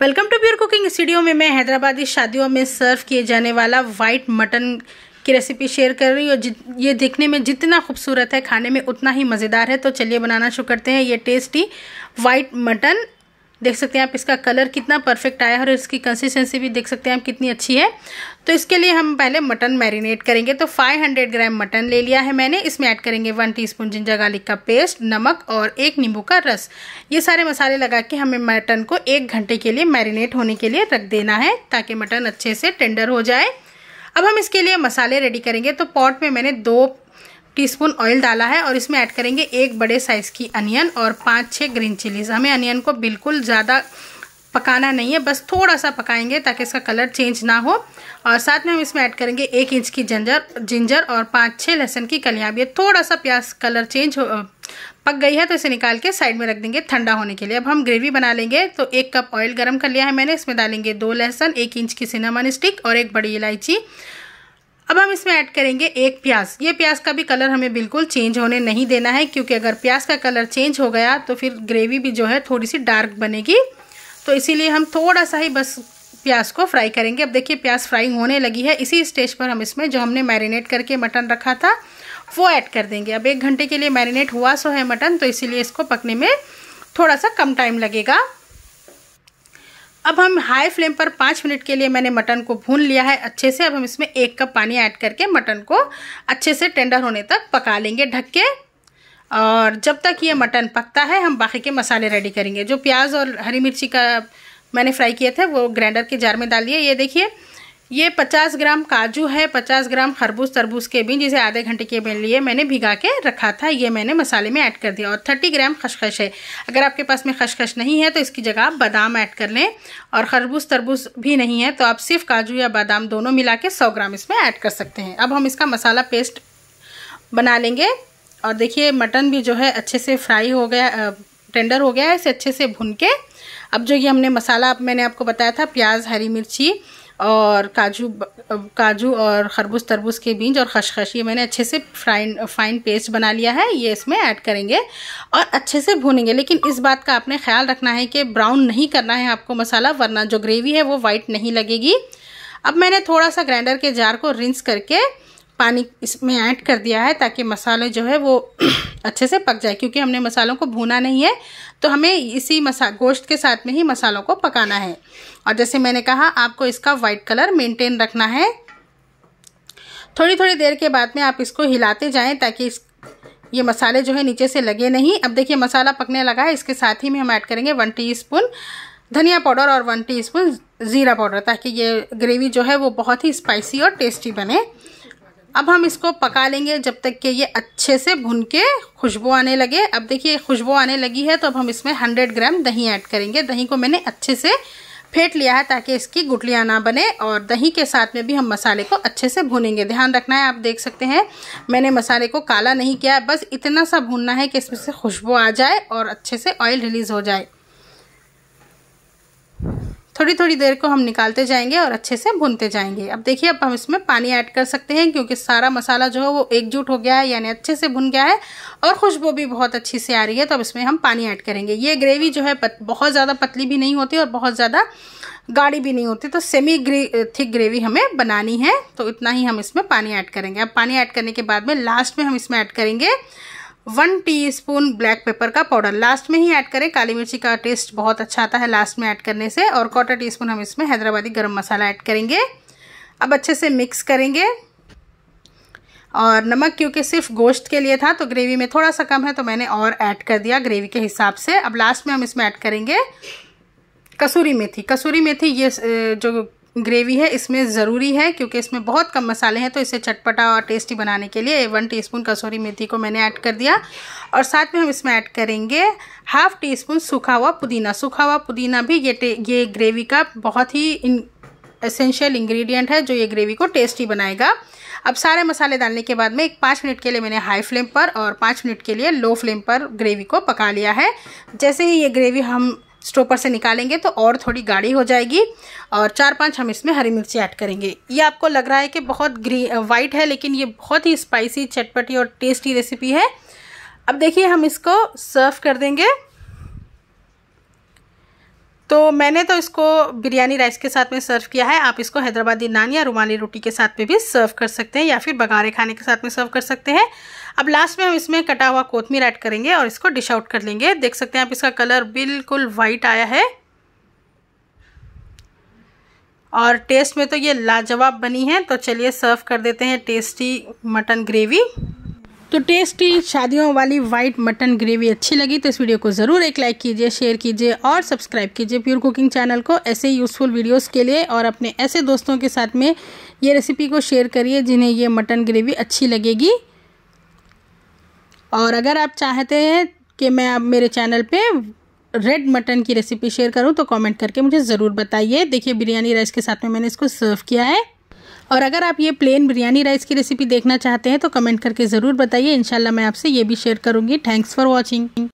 welcome to pure cooking studio में मैं हैदराबादी शादियों में सर्व किए जाने वाला वाइट मटन की रेसिपी शेयर कर रही हूँ ये देखने में जितना खूबसूरत है खाने में उतना ही मज़ेदार है तो चलिए बनाना शुरू करते हैं ये टेस्टी वाइट मटन देख सकते हैं आप इसका कलर कितना परफेक्ट आया है और इसकी कंसिस्टेंसी भी देख सकते हैं आप कितनी अच्छी है तो इसके लिए हम पहले मटन मैरिनेट करेंगे तो 500 ग्राम मटन ले लिया है मैंने इसमें ऐड करेंगे वन टीस्पून जिंजर गार्लिक का पेस्ट नमक और एक नींबू का रस ये सारे मसाले लगा के हमें मटन को एक घंटे के लिए मैरिनेट होने के लिए रख देना है ताकि मटन अच्छे से टेंडर हो जाए अब हम इसके लिए मसाले रेडी करेंगे तो पॉट में मैंने दो टीस्पून ऑयल डाला है और इसमें ऐड करेंगे एक बड़े साइज़ की अनियन और पाँच छः ग्रीन चिलीज हमें अनियन को बिल्कुल ज़्यादा पकाना नहीं है बस थोड़ा सा पकाएंगे ताकि इसका कलर चेंज ना हो और साथ में हम इसमें ऐड करेंगे एक इंच की जिंजर जिंजर और पाँच छः लहसुन की कलियाँ भी थोड़ा सा प्याज कलर चेंज हो पक गई है तो इसे निकाल के साइड में रख देंगे ठंडा होने के लिए अब हम ग्रेवी बना लेंगे तो एक कप ऑयल गरम कर लिया है मैंने इसमें डालेंगे दो लहसुन एक इंच की सिनेमन स्टिक और एक बड़ी इलायची अब हम इसमें ऐड करेंगे एक प्याज ये प्याज का भी कलर हमें बिल्कुल चेंज होने नहीं देना है क्योंकि अगर प्याज का कलर चेंज हो गया तो फिर ग्रेवी भी जो है थोड़ी सी डार्क बनेगी तो इसीलिए हम थोड़ा सा ही बस प्याज को फ्राई करेंगे अब देखिए प्याज फ्राई होने लगी है इसी स्टेज पर हम इसमें जो हमने मैरिनेट करके मटन रखा था वो ऐड कर देंगे अब एक घंटे के लिए मैरिनेट हुआ सो है मटन तो इसीलिए इसको पकने में थोड़ा सा कम टाइम लगेगा अब हम हाई फ्लेम पर पाँच मिनट के लिए मैंने मटन को भून लिया है अच्छे से अब हम इसमें एक कप पानी ऐड करके मटन को अच्छे से टेंडर होने तक पका लेंगे ढक के और जब तक ये मटन पकता है हम बाकी के मसाले रेडी करेंगे जो प्याज और हरी मिर्ची का मैंने फ्राई किए थे वो ग्राइंडर के जार में डाल दिया ये देखिए ये 50 ग्राम काजू है 50 ग्राम खरबूज तरबूज के बीज जिसे आधे घंटे के लिए मैंने भिगा के रखा था ये मैंने मसाले में ऐड कर दिया और 30 ग्राम खशखश है अगर आपके पास में खशखश नहीं है तो इसकी जगह आप बादाम ऐड कर लें और खरबूज तरबूज भी नहीं है तो आप सिर्फ काजू या बादाम दोनों मिला के सौ ग्राम इसमें ऐड कर सकते हैं अब हम इसका मसाला पेस्ट बना लेंगे और देखिए मटन भी जो है अच्छे से फ्राई हो गया टेंडर हो गया है इसे अच्छे से भून के अब जो ये हमने मसाला मैंने आपको बताया था प्याज हरी मिर्ची और काजू काजू और खरबूज तरबूज के बीज और खशखश ये मैंने अच्छे से फ्राइन फाइन पेस्ट बना लिया है ये इसमें ऐड करेंगे और अच्छे से भूनेंगे लेकिन इस बात का आपने ख्याल रखना है कि ब्राउन नहीं करना है आपको मसाला वरना जो ग्रेवी है वो वाइट नहीं लगेगी अब मैंने थोड़ा सा ग्राइंडर के जार को रिंस करके पानी इसमें ऐड कर दिया है ताकि मसाले जो है वो अच्छे से पक जाए क्योंकि हमने मसालों को भूना नहीं है तो हमें इसी मसा गोश्त के साथ में ही मसालों को पकाना है और जैसे मैंने कहा आपको इसका वाइट कलर मेंटेन रखना है थोड़ी थोड़ी देर के बाद में आप इसको हिलाते जाएं ताकि इस ये मसाले जो है नीचे से लगे नहीं अब देखिए मसाला पकने लगा है इसके साथ ही में हम ऐड करेंगे वन टी धनिया पाउडर और वन टी ज़ीरा पाउडर ताकि ये ग्रेवी जो है वो बहुत ही स्पाइसी और टेस्टी बने अब हम इसको पका लेंगे जब तक कि ये अच्छे से भुन के खुशबू आने लगे अब देखिए खुशबू आने लगी है तो अब हम इसमें 100 ग्राम दही ऐड करेंगे दही को मैंने अच्छे से फेंट लिया है ताकि इसकी गुटलियाँ ना बने और दही के साथ में भी हम मसाले को अच्छे से भूनेंगे ध्यान रखना है आप देख सकते हैं मैंने मसाले को काला नहीं किया बस इतना सा भूनना है कि इसमें से खुशबू आ जाए और अच्छे से ऑयल रिलीज़ हो जाए थोड़ी थोड़ी देर को हम निकालते जाएंगे और अच्छे से भूनते जाएंगे अब देखिए अब हम इसमें पानी ऐड कर सकते हैं क्योंकि सारा मसाला जो है वो एकजुट हो गया है यानी अच्छे से भुन गया है और खुशबू भी बहुत अच्छी से आ रही है तो अब इसमें हम पानी ऐड करेंगे ये ग्रेवी जो है पत, बहुत ज़्यादा पतली भी नहीं होती और बहुत ज़्यादा गाढ़ी भी नहीं होती तो सेमी ग्रे थिक ग्रेवी हमें बनानी है तो इतना ही हम इसमें पानी ऐड करेंगे अब पानी ऐड करने के बाद में लास्ट में हम इसमें ऐड करेंगे वन टीस्पून ब्लैक पेपर का पाउडर लास्ट में ही ऐड करें काली मिर्ची का टेस्ट बहुत अच्छा आता है लास्ट में ऐड करने से और क्वार्टर स्पून हम इसमें हैदराबादी गर्म मसाला ऐड करेंगे अब अच्छे से मिक्स करेंगे और नमक क्योंकि सिर्फ गोश्त के लिए था तो ग्रेवी में थोड़ा सा कम है तो मैंने और ऐड कर दिया ग्रेवी के हिसाब से अब लास्ट में हम इसमें ऐड करेंगे कसूरी मेथी कसूरी मेथी ये जो ग्रेवी है इसमें ज़रूरी है क्योंकि इसमें बहुत कम मसाले हैं तो इसे चटपटा और टेस्टी बनाने के लिए वन टीस्पून कसूरी मेथी को मैंने ऐड कर दिया और साथ में हम इसमें ऐड करेंगे हाफ़ टी स्पून सूखा हुआ पुदीना सूखा हुआ पुदीना भी ये ये ग्रेवी का बहुत ही इन एसेंशियल इंग्रेडिएंट है जो ये ग्रेवी को टेस्टी बनाएगा अब सारे मसाले डालने के बाद में एक पाँच मिनट के लिए मैंने हाई फ्लेम पर और पाँच मिनट के लिए लो फ्लेम पर ग्रेवी को पका लिया है जैसे ही ये ग्रेवी हम स्टोपर से निकालेंगे तो और थोड़ी गाढ़ी हो जाएगी और चार पांच हम इसमें हरी मिर्ची ऐड करेंगे ये आपको लग रहा है कि बहुत ग्री वाइट है लेकिन ये बहुत ही स्पाइसी चटपटी और टेस्टी रेसिपी है अब देखिए हम इसको सर्व कर देंगे तो मैंने तो इसको बिरयानी राइस के साथ में सर्व किया है आप इसको हैदराबादी नान या रुमाली रोटी के साथ में भी सर्व कर सकते हैं या फिर बघारे खाने के साथ में सर्व कर सकते हैं अब लास्ट में हम इसमें कटा हुआ कोथमीर ऐड करेंगे और इसको डिश आउट कर लेंगे देख सकते हैं आप इसका कलर बिल्कुल वाइट आया है और टेस्ट में तो ये लाजवाब बनी है तो चलिए सर्व कर देते हैं टेस्टी मटन ग्रेवी तो टेस्टी शादियों वाली वाइट मटन ग्रेवी अच्छी लगी तो इस वीडियो को ज़रूर एक लाइक कीजिए शेयर कीजिए और सब्सक्राइब कीजिए प्योर कुकिंग चैनल को ऐसे यूज़फुल वीडियोस के लिए और अपने ऐसे दोस्तों के साथ में ये रेसिपी को शेयर करिए जिन्हें ये मटन ग्रेवी अच्छी लगेगी और अगर आप चाहते हैं कि मैं आप मेरे चैनल पर रेड मटन की रेसिपी शेयर करूँ तो कॉमेंट करके मुझे ज़रूर बताइए देखिए बिरयानी राइस के साथ में मैंने इसको सर्व किया है और अगर आप ये प्लेन बिरयानी राइस की रेसिपी देखना चाहते हैं तो कमेंट करके ज़रूर बताइए इंशाल्लाह मैं आपसे ये भी शेयर करूँगी थैंक्स फॉर वॉचिंग